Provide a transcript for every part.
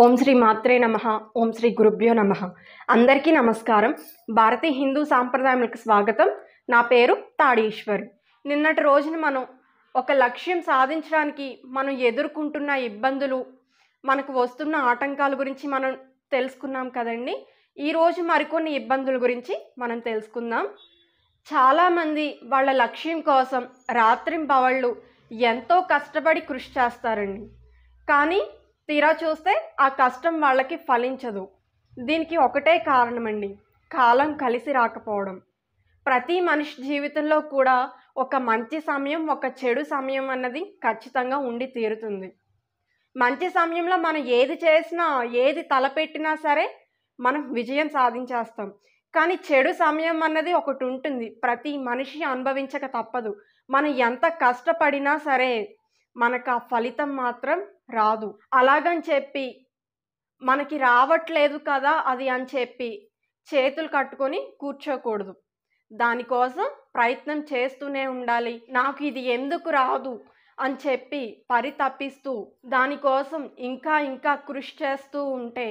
ఓం శ్రీ మాత్రే నమ ఓం శ్రీ గురుభ్యో నమ అందరికీ నమస్కారం భారతీయ హిందూ సాంప్రదాయములకు స్వాగతం నా పేరు తాడీశ్వర్ నిన్నటి రోజున మనం ఒక లక్ష్యం సాధించడానికి మనం ఎదుర్కొంటున్న ఇబ్బందులు మనకు వస్తున్న ఆటంకాల గురించి మనం తెలుసుకున్నాం కదండి ఈరోజు మరికొన్ని ఇబ్బందుల గురించి మనం తెలుసుకుందాం చాలామంది వాళ్ళ లక్ష్యం కోసం రాత్రింబవళ్ళు ఎంతో కష్టపడి కృషి చేస్తారండి కానీ తీరా చూస్తే ఆ కష్టం వాళ్ళకి ఫలించదు దీనికి ఒకటే కారణమండి కాలం కలిసి రాకపోవడం ప్రతి మనిషి జీవితంలో కూడా ఒక మంచి సమయం ఒక చెడు సమయం అన్నది ఖచ్చితంగా ఉండి తీరుతుంది మంచి సమయంలో మనం ఏది చేసినా ఏది తలపెట్టినా సరే మనం విజయం సాధించేస్తాం కానీ చెడు సమయం అన్నది ఒకటి ఉంటుంది ప్రతి మనిషి అనుభవించక తప్పదు మనం ఎంత కష్టపడినా సరే మనకు ఆ ఫలితం మాత్రం రాదు అలాగని చెప్పి మనకి రావట్లేదు కదా అది అని చెప్పి చేతులు కట్టుకొని కూర్చోకూడదు దానికోసం ప్రయత్నం చేస్తూనే ఉండాలి నాకు ఇది ఎందుకు రాదు అని చెప్పి పరితపిస్తూ దానికోసం ఇంకా ఇంకా కృషి చేస్తూ ఉంటే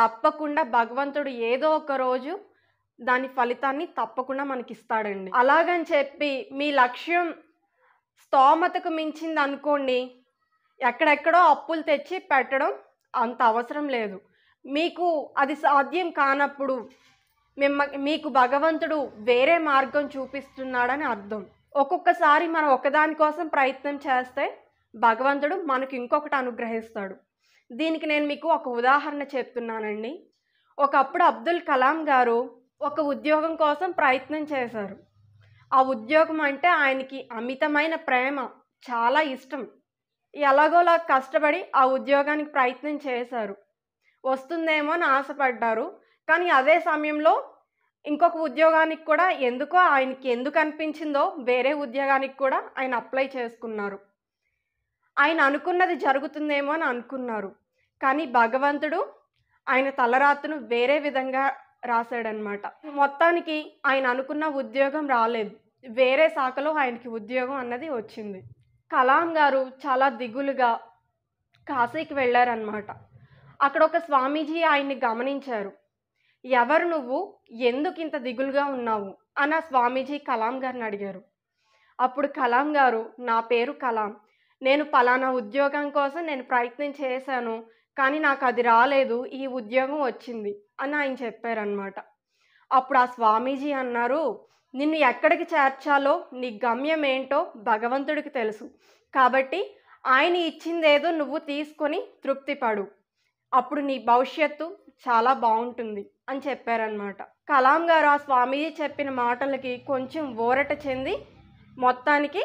తప్పకుండా భగవంతుడు ఏదో ఒక రోజు దాని ఫలితాన్ని తప్పకుండా మనకిస్తాడండి అలాగని చెప్పి మీ లక్ష్యం స్తోమతకు మించింది అనుకోండి ఎక్కడెక్కడో అప్పులు తెచ్చి పెట్టడం అంత అవసరం లేదు మీకు అది సాధ్యం కానప్పుడు మిమ్మ మీకు భగవంతుడు వేరే మార్గం చూపిస్తున్నాడని అర్థం ఒక్కొక్కసారి మనం ఒకదానికోసం ప్రయత్నం చేస్తే భగవంతుడు మనకు ఇంకొకటి అనుగ్రహిస్తాడు దీనికి నేను మీకు ఒక ఉదాహరణ చెప్తున్నానండి ఒకప్పుడు అబ్దుల్ కలాం గారు ఒక ఉద్యోగం కోసం ప్రయత్నం చేశారు ఆ ఉద్యోగం అంటే ఆయనకి అమితమైన ప్రేమ చాలా ఇష్టం ఎలాగోలా కష్టపడి ఆ ఉద్యోగానికి ప్రయత్నం చేశారు వస్తుందేమో అని ఆశపడ్డారు కానీ అదే సమయంలో ఇంకొక ఉద్యోగానికి కూడా ఎందుకో ఆయనకి ఎందుకు అనిపించిందో వేరే ఉద్యోగానికి కూడా ఆయన అప్లై చేసుకున్నారు ఆయన అనుకున్నది జరుగుతుందేమో అని అనుకున్నారు కానీ భగవంతుడు ఆయన తలరాతను వేరే విధంగా రాశాడనమాట మొత్తానికి ఆయన అనుకున్న ఉద్యోగం రాలేదు వేరే శాఖలో ఆయనకి ఉద్యోగం అన్నది వచ్చింది కలాం గారు చాలా దిగులుగా కాశీకి వెళ్ళారనమాట అక్కడ ఒక స్వామీజీ ఆయన్ని గమనించారు ఎవరు నువ్వు ఎందుకు ఇంత దిగులుగా ఉన్నావు అని ఆ స్వామీజీ కలాం గారిని అడిగారు అప్పుడు కలాం గారు నా పేరు కలాం నేను పలానా ఉద్యోగం కోసం నేను ప్రయత్నం చేశాను కానీ నాకు అది రాలేదు ఈ ఉద్యోగం వచ్చింది అని ఆయన చెప్పారనమాట అప్పుడు ఆ స్వామీజీ అన్నారు నిన్ను ఎక్కడికి చేర్చాలో నీ గమ్యం ఏంటో భగవంతుడికి తెలుసు కాబట్టి ఆయన ఇచ్చిందేదో నువ్వు తీసుకొని తృప్తిపడు అప్పుడు నీ భవిష్యత్తు చాలా బాగుంటుంది అని చెప్పారనమాట కలాం గారు ఆ స్వామీజీ చెప్పిన మాటలకి కొంచెం ఊరట చెంది మొత్తానికి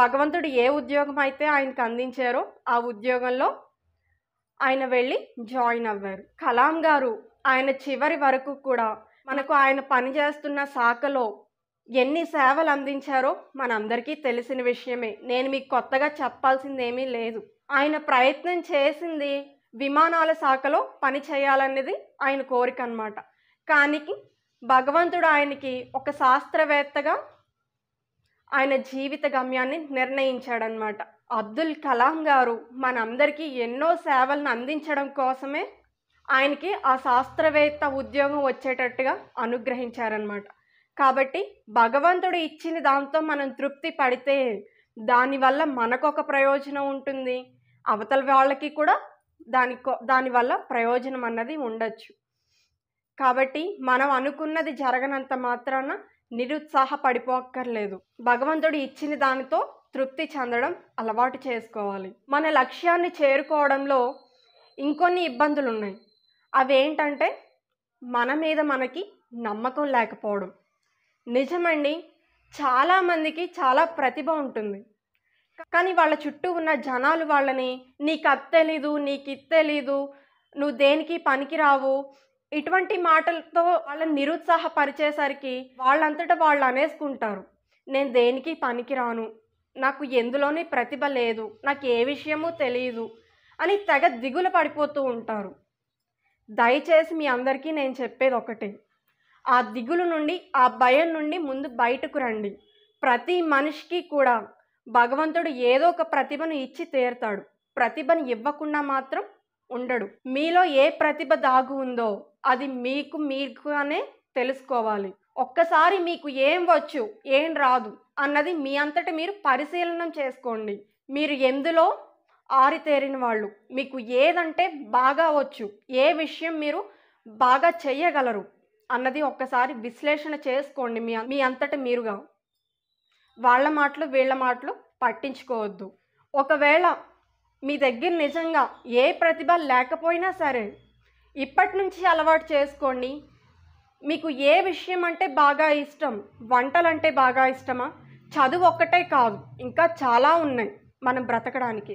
భగవంతుడు ఏ ఉద్యోగం అయితే ఆయనకు అందించారో ఆ ఉద్యోగంలో ఆయన వెళ్ళి జాయిన్ అవ్వారు కలాం గారు ఆయన చివరి వరకు కూడా మనకు ఆయన పనిచేస్తున్న శాఖలో ఎన్ని సేవలు అందించారో మనందరికీ తెలిసిన విషయమే నేను మీకు కొత్తగా చెప్పాల్సిందేమీ లేదు ఆయన ప్రయత్నం చేసింది విమానాల శాఖలో పని చేయాలనేది ఆయన కోరిక అనమాట కానీ భగవంతుడు ఆయనకి ఒక శాస్త్రవేత్తగా ఆయన జీవిత గమ్యాన్ని నిర్ణయించాడనమాట అబ్దుల్ కలాం గారు మనందరికీ ఎన్నో సేవలను అందించడం కోసమే ఆయనకి ఆ శాస్త్రవేత్త ఉద్యోగం వచ్చేటట్టుగా అనుగ్రహించారనమాట కాబట్టి భగవంతుడు ఇచ్చిన దాంతో మనం తృప్తి పడితే దానివల్ల మనకు ఒక ప్రయోజనం ఉంటుంది అవతల వాళ్ళకి కూడా దాని దానివల్ల ప్రయోజనం అన్నది ఉండొచ్చు కాబట్టి మనం అనుకున్నది జరగనంత మాత్రాన నిరుత్సాహపడిపోక్కర్లేదు భగవంతుడు ఇచ్చిన దానితో తృప్తి చెందడం అలవాటు చేసుకోవాలి మన లక్ష్యాన్ని చేరుకోవడంలో ఇంకొన్ని ఇబ్బందులు ఉన్నాయి అవేంటంటే మన మీద మనకి నమ్మకం లేకపోవడం నిజమండి చాలామందికి చాలా ప్రతిభ ఉంటుంది కానీ వాళ్ళ చుట్టూ ఉన్న జనాలు వాళ్ళని నీకు అది తెలీదు నీకు ఇది తెలీదు నువ్వు దేనికి పనికిరావు ఇటువంటి మాటలతో వాళ్ళని నిరుత్సాహపరిచేసరికి వాళ్ళంతటా వాళ్ళు అనేసుకుంటారు నేను దేనికి పనికిరాను నాకు ఎందులోనే ప్రతిభ లేదు నాకు ఏ విషయమూ తెలియదు అని తెగ దిగులు పడిపోతూ ఉంటారు దయచేసి మీ అందరికీ నేను చెప్పేది ఒకటే ఆ దిగులు నుండి ఆ భయం నుండి ముందు బయటకు రండి ప్రతి మనిషికి కూడా భగవంతుడు ఏదో ఒక ప్రతిభను ఇచ్చి తీరుతాడు ప్రతిభను ఇవ్వకుండా మాత్రం ఉండడు మీలో ఏ ప్రతిభ దాగు ఉందో అది మీకు మీకుగానే తెలుసుకోవాలి ఒక్కసారి మీకు ఏం వచ్చు ఏం రాదు అన్నది మీ అంతటి మీరు పరిశీలనం చేసుకోండి మీరు ఎందులో ఆరితేరిన వాళ్ళు మీకు ఏదంటే బాగా వచ్చు ఏ విషయం మీరు బాగా చేయగలరు అన్నది ఒక్కసారి విశ్లేషణ చేసుకోండి మీ మీ అంతటి మీరుగా వాళ్ళ మాటలు వీళ్ళ మాటలు పట్టించుకోవద్దు ఒకవేళ మీ దగ్గర నిజంగా ఏ ప్రతిభ లేకపోయినా సరే ఇప్పటి నుంచి అలవాటు చేసుకోండి మీకు ఏ విషయం అంటే బాగా ఇష్టం వంటలంటే బాగా ఇష్టమా చదువు ఒక్కటే కాదు ఇంకా చాలా ఉన్నాయి మనం బ్రతకడానికి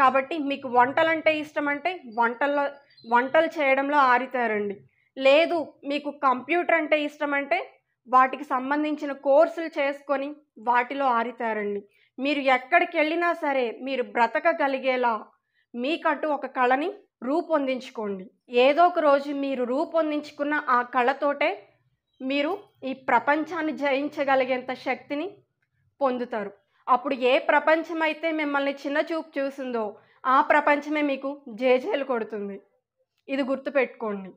కాబట్టి మీకు వంటలు అంటే ఇష్టం అంటే వంటల్లో వంటలు చేయడంలో ఆరితారండి లేదు మీకు కంప్యూటర్ అంటే ఇష్టం అంటే వాటికి సంబంధించిన కోర్సులు చేసుకొని వాటిలో ఆరితారండి మీరు ఎక్కడికి వెళ్ళినా సరే మీరు బ్రతకగలిగేలా మీకంటూ ఒక కళని రూపొందించుకోండి ఏదో ఒక రోజు మీరు రూపొందించుకున్న ఆ కళతోటే మీరు ఈ ప్రపంచాన్ని జయించగలిగేంత శక్తిని పొందుతారు అప్పుడు ఏ ప్రపంచం అయితే మిమ్మల్ని చిన్న చూపు చూసిందో ఆ ప్రపంచమే మీకు జేజేలు కొడుతుంది ఇది గుర్తుపెట్టుకోండి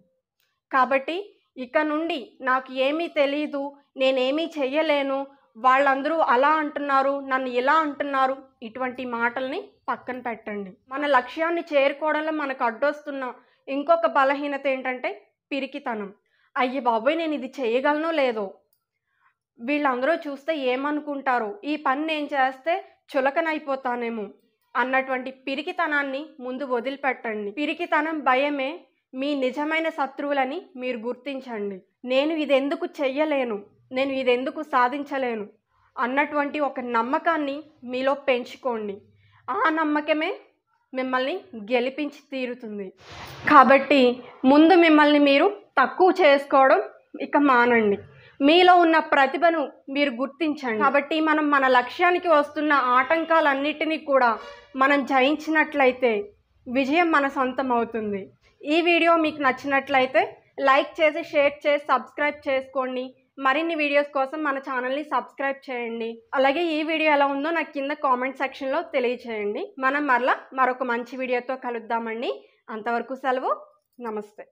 కాబట్టి ఇక నుండి నాకు ఏమీ తెలియదు నేనేమీ చెయ్యలేను వాళ్ళందరూ అలా అంటున్నారు నన్ను ఇలా అంటున్నారు ఇటువంటి మాటల్ని పక్కన పెట్టండి మన లక్ష్యాన్ని చేరుకోవడంలో మనకు అడ్డొస్తున్న ఇంకొక బలహీనత ఏంటంటే పిరికితనం అయ్యి బాబోయ్ నేను ఇది చేయగలను లేదో వీళ్ళందరూ చూస్తే ఏమనుకుంటారు ఈ పని నేను చేస్తే చులకనైపోతానేమో అన్నటువంటి పిరికితనాన్ని ముందు వదిలిపెట్టండి పిరికితనం భయమే మీ నిజమైన శత్రువులని మీరు గుర్తించండి నేను ఇది ఎందుకు చెయ్యలేను నేను ఇది ఎందుకు సాధించలేను అన్నటువంటి ఒక నమ్మకాన్ని మీలో పెంచుకోండి ఆ నమ్మకమే మిమ్మల్ని గెలిపించి తీరుతుంది కాబట్టి ముందు మిమ్మల్ని మీరు తక్కువ చేసుకోవడం ఇక మానండి మీలో ఉన్న ప్రతిభను మీరు గుర్తించండి కాబట్టి మనం మన లక్ష్యానికి వస్తున్న ఆటంకాలన్నిటినీ కూడా మనం జయించినట్లయితే విజయం మన సొంతం అవుతుంది ఈ వీడియో మీకు నచ్చినట్లయితే లైక్ చేసి షేర్ చేసి సబ్స్క్రైబ్ చేసుకోండి మరిన్ని వీడియోస్ కోసం మన ఛానల్ని సబ్స్క్రైబ్ చేయండి అలాగే ఈ వీడియో ఎలా ఉందో నాకు కింద కామెంట్ సెక్షన్లో తెలియచేయండి మనం మరలా మరొక మంచి వీడియోతో కలుద్దామండి అంతవరకు సెలవు నమస్తే